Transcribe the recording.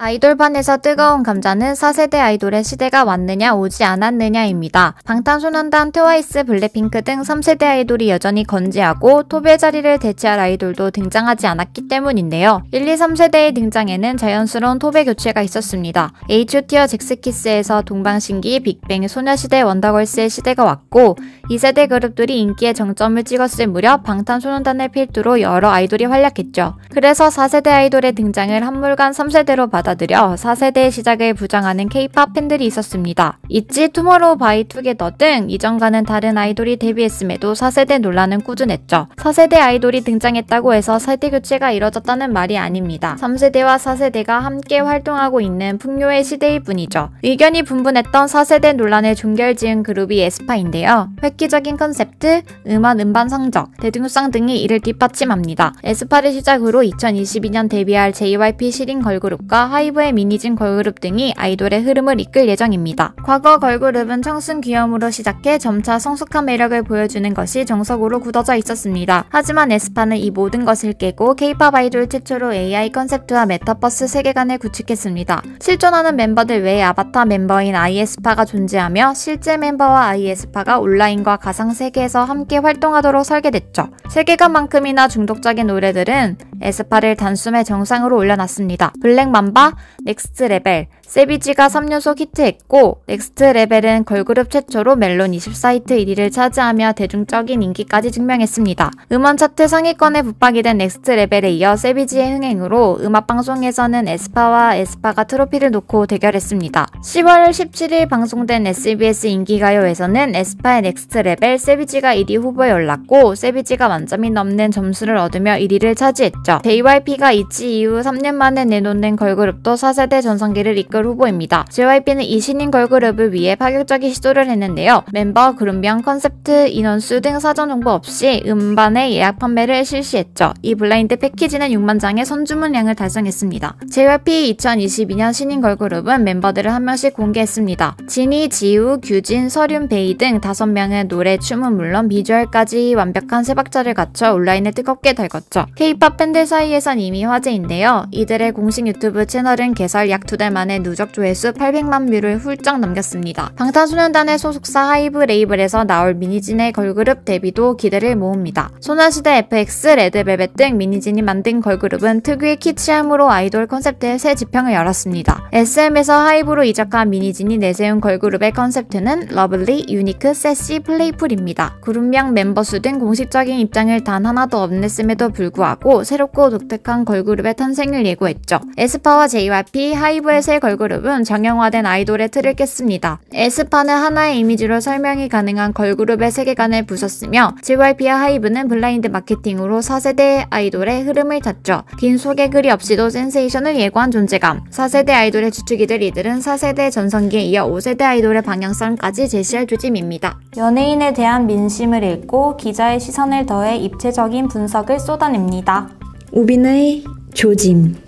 아이돌판에서 뜨거운 감자는 4세대 아이돌의 시대가 왔느냐 오지 않았느냐입니다. 방탄소년단, 트와이스, 블랙핑크 등 3세대 아이돌이 여전히 건재하고 톱의 자리를 대체할 아이돌도 등장하지 않았기 때문인데요. 1, 2, 3세대의 등장에는 자연스러운 톱의 교체가 있었습니다. H.O.T와 잭스키스에서 동방신기, 빅뱅, 소녀시대, 원더걸스의 시대가 왔고 2세대 그룹들이 인기의 정점을 찍었을 무렵 방탄소년단을 필두로 여러 아이돌이 활약했죠. 그래서 4세대 아이돌의 등장을 한물간 3세대로 받아 받아들여 4세대 시작을 부정하는 케이팝 팬들이 있었습니다. 있지, 투모로우 바이 투게더 등 이전과는 다른 아이돌이 데뷔했음에도 4세대 논란은 꾸준했죠. 4세대 아이돌이 등장했다고 해서 세대 교체가 이뤄졌다는 말이 아닙니다. 3세대와 4세대가 함께 활동하고 있는 풍요의 시대일 뿐이죠. 의견이 분분했던 4세대 논란의 종결지은 그룹이 에스파인데요. 획기적인 컨셉트, 음원 음반 성적, 대중성 등이 이를 뒷받침합니다. 에스파를 시작으로 2022년 데뷔할 JYP 시린 걸그룹과 파이브의 미니진 걸그룹 등이 아이돌의 흐름을 이끌 예정입니다. 과거 걸그룹은 청순 귀염으로 시작해 점차 성숙한 매력을 보여주는 것이 정석으로 굳어져 있었습니다. 하지만 에스파는 이 모든 것을 깨고 케이팝 아이돌 최초로 AI 컨셉트와 메타버스 세계관을 구축했습니다. 실존하는 멤버들 외에 아바타 멤버인 아이에스파가 존재하며 실제 멤버와 아이에스파가 온라인과 가상 세계에서 함께 활동하도록 설계됐죠. 세계관만큼이나 중독적인 노래들은 에스파를 단숨에 정상으로 올려놨습니다. 블랙맘바, 넥스트 레벨, 세비지가 3연소 히트했고 넥스트 레벨은 걸그룹 최초로 멜론 24히트 1위를 차지하며 대중적인 인기까지 증명했습니다. 음원 차트 상위권에 붙박이 된 넥스트 레벨에 이어 세비지의 흥행으로 음악방송에서는 에스파와 에스파가 트로피를 놓고 대결했습니다. 10월 17일 방송된 SBS 인기가요에서는 에스파의 넥스트 레벨 세비지가 1위 후보에 올랐고 세비지가 만점이 넘는 점수를 얻으며 1위를 차지했죠. JYP가 이치 이후 3년 만에 내놓는 걸그룹 그룹도 4세대 전성기를 이끌 후보입니다. JYP는 이 신인 걸그룹을 위해 파격적인 시도를 했는데요. 멤버, 그룹명, 컨셉트, 인원수 등 사전 정보 없이 음반의 예약 판매를 실시했죠. 이 블라인드 패키지는 6만 장의 선주문량을 달성했습니다. JYP 2022년 신인 걸그룹은 멤버들을 한 명씩 공개했습니다. 진이, 지우, 규진, 서륜, 베이 등 5명의 노래, 춤은 물론 비주얼까지 완벽한 세박자를 갖춰 온라인에 뜨겁게 달궜죠. K-pop 팬들 사이에선 이미 화제인데요. 이들의 공식 유튜브 채널 채널은 개설 약두 달 만에 누적 조회수 800만 뷰를 훌쩍 넘겼습니다. 방탄소년단의 소속사 하이브 레이블에서 나올 미니진의 걸그룹 데뷔도 기대를 모읍니다. 소녀시대 FX, 레드벨벳 등 미니진이 만든 걸그룹은 특유의 키치함으로 아이돌 컨셉트의 새 지평을 열었습니다. SM에서 하이브로 이적한 미니진이 내세운 걸그룹의 컨셉트는 러블리, 유니크, 세시, 플레이풀입니다. 그룹명 멤버 수 등 공식적인 입장을 단 하나도 없냈음에도 불구하고 새롭고 독특한 걸그룹의 탄생을 예고했죠. 에스파와 JYP, 하이브의 새 걸그룹은 정형화된 아이돌의 틀을 깼습니다. 에스파는 하나의 이미지로 설명이 가능한 걸그룹의 세계관을 부쉈으며 JYP와 하이브는 블라인드 마케팅으로 4세대 아이돌의 흐름을 탔죠. 긴 소개 글이 없이도 센세이션을 예고한 존재감 4세대 아이돌의 주축이들 이들은 4세대 전성기에 이어 5세대 아이돌의 방향성까지 제시할 조짐입니다. 연예인에 대한 민심을 읽고 기자의 시선을 더해 입체적인 분석을 쏟아냅니다. 우빈의 조짐